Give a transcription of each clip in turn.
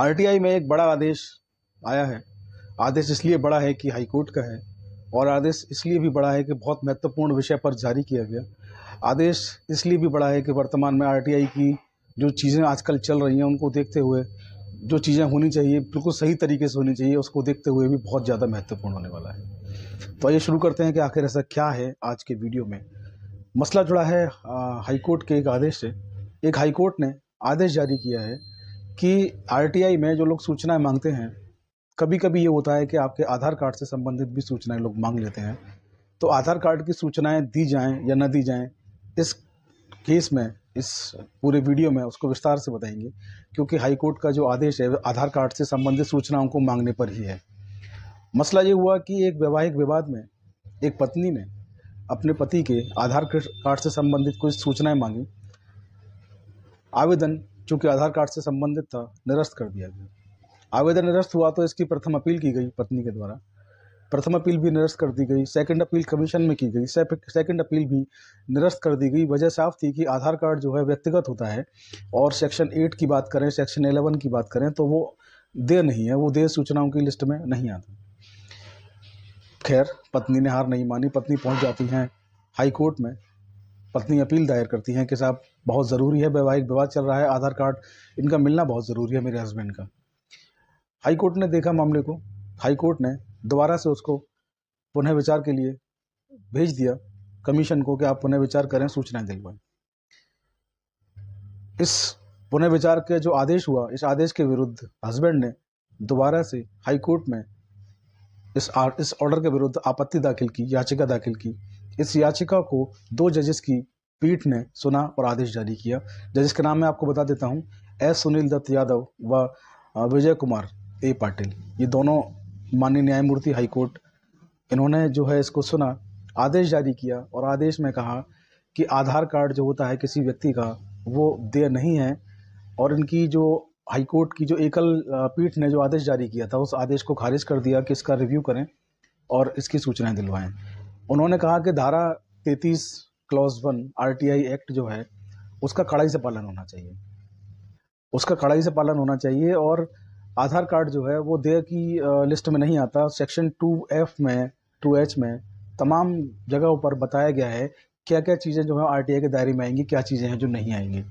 RTI में एक बड़ा आदेश आया है आदेश इसलिए बड़ा है कि हाईकोर्ट का है और आदेश इसलिए भी बड़ा है कि बहुत महत्वपूर्ण विषय पर जारी किया गया आदेश इसलिए भी बड़ा है कि वर्तमान में आरटीआई की जो चीज़ें आजकल चल रही हैं उनको देखते हुए जो चीज़ें होनी चाहिए बिल्कुल सही तरीके से होनी चाहिए उसको देखते हुए भी बहुत ज़्यादा महत्वपूर्ण होने वाला है तो आइए शुरू करते हैं कि आखिर ऐसा क्या है आज के वीडियो में मसला जुड़ा है हाईकोर्ट के एक आदेश से एक हाईकोर्ट ने आदेश जारी किया है कि आर में जो लोग सूचनाएँ मांगते हैं कभी कभी ये होता है कि आपके आधार कार्ड से संबंधित भी सूचनाएँ लोग मांग लेते हैं तो आधार कार्ड की सूचनाएं दी जाएं या न दी जाएं इस केस में इस पूरे वीडियो में उसको विस्तार से बताएंगे क्योंकि हाईकोर्ट का जो आदेश है आधार कार्ड से संबंधित सूचनाओं को मांगने पर ही है मसला ये हुआ कि एक वैवाहिक विवाद में एक पत्नी ने अपने पति के आधार कार्ड से संबंधित कुछ सूचनाएं मांगी आवेदन चूँकि आधार कार्ड से संबंधित था निरस्त कर दिया गया आवेदन निरस्त हुआ तो इसकी प्रथम अपील की गई पत्नी के द्वारा प्रथम अपील भी निरस्त कर दी गई सेकंड अपील कमीशन में की गई सेकंड अपील भी निरस्त कर दी गई वजह साफ थी कि आधार कार्ड जो है व्यक्तिगत होता है और सेक्शन एट की बात करें सेक्शन एलेवन की बात करें तो वो दे नहीं है वो दे सूचनाओं की लिस्ट में नहीं आता खैर पत्नी ने हार नहीं मानी पत्नी पहुंच जाती हैं हाई कोर्ट में पत्नी अपील दायर करती हैं कि साहब बहुत ज़रूरी है वैवाहिक विवाद चल रहा है आधार कार्ड इनका मिलना बहुत ज़रूरी है मेरे हस्बैंड का हाई कोर्ट ने देखा मामले को हाई कोर्ट ने दोबारा से उसको पुनः विचार के लिए भेज दिया कमीशन को कि आप पुनः विचार करें सूचनाएं दिलवाएं इस पुनः विचार के जो आदेश हुआ इस आदेश के विरुद्ध हस्बैंड ने दोबारा से हाई कोर्ट में इस आर, इस ऑर्डर के विरुद्ध आपत्ति दाखिल की याचिका दाखिल की इस याचिका को दो जजेस की पीठ ने सुना और आदेश जारी किया जजेस के नाम मैं आपको बता देता हूँ एस सुनील दत्त यादव व विजय कुमार ए पाटिल ये दोनों माननीय न्यायमूर्ति हाईकोर्ट इन्होंने जो है इसको सुना आदेश जारी किया और आदेश में कहा कि आधार कार्ड जो होता है किसी व्यक्ति का वो देय नहीं है और इनकी जो हाईकोर्ट की जो एकल पीठ ने जो आदेश जारी किया था उस आदेश को खारिज कर दिया कि इसका रिव्यू करें और इसकी सूचनाएं दिलवाएं उन्होंने कहा कि धारा तैतीस क्लॉज वन आरटीआई एक्ट जो है उसका कड़ाई से पालन होना चाहिए उसका कड़ाई से पालन होना चाहिए और आधार कार्ड जो है वो देय की लिस्ट में नहीं आता सेक्शन टू एफ में टू एच में तमाम जगहों पर बताया गया है क्या क्या चीज़ें जो है आर के दायरे में आएंगी क्या चीज़ें हैं जो नहीं आएंगी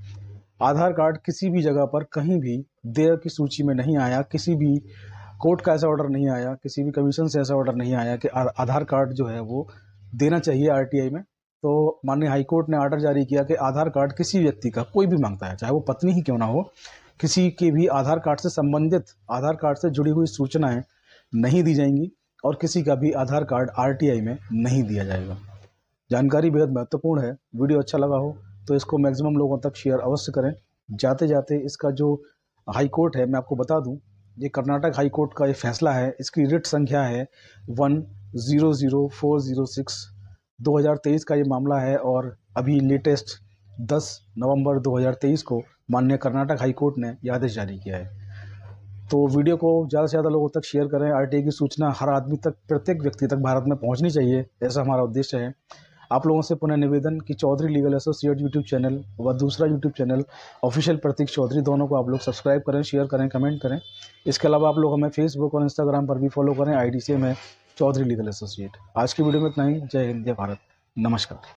आधार कार्ड किसी भी जगह पर कहीं भी देय की सूची में नहीं आया किसी भी कोर्ट का ऐसा ऑर्डर नहीं आया किसी भी कमीशन से ऐसा ऑर्डर नहीं आया कि आधार कार्ड जो है वो देना चाहिए आरटीआई में तो माननीय हाईकोर्ट ने आर्डर जारी किया कि आधार कार्ड किसी व्यक्ति का कोई भी मांगता है चाहे वो पत्नी ही क्यों ना हो किसी के भी आधार कार्ड से संबंधित आधार कार्ड से जुड़ी हुई सूचनाएं नहीं दी जाएंगी और किसी का भी आधार कार्ड आरटीआई में नहीं दिया जाएगा जानकारी बेहद महत्वपूर्ण है वीडियो अच्छा लगा हो तो इसको मैक्सिमम लोगों तक शेयर अवश्य करें जाते जाते इसका जो हाईकोर्ट है मैं आपको बता दूँ ये कर्नाटक हाईकोर्ट का ये फैसला है इसकी रिट संख्या है one zero zero four zero six दो हज़ार तेईस का ये मामला है और अभी लेटेस्ट दस नवंबर दो हज़ार तेईस को माननीय कर्नाटक हाईकोर्ट ने यह आदेश जारी किया है तो वीडियो को ज़्यादा से ज़्यादा लोगों तक शेयर करें आर की सूचना हर आदमी तक प्रत्येक व्यक्ति तक भारत में पहुँचनी चाहिए ऐसा हमारा उद्देश्य है आप लोगों से पुनः निवेदन कि Chaudhary legal associate YouTube channel व दूसरा YouTube channel official Prateek Chaudhary दोनों को आप लोग सब्सक्राइब करें शेयर करें कमेंट करें इसके अलावा आप लोग हमें फेसबुक और इंस्टाग्राम पर भी फॉलो करें आई डी सी में चौधरी लीगल एसोसिएट आज की वीडियो में इतना ही जय हिंद जय भारत नमस्कार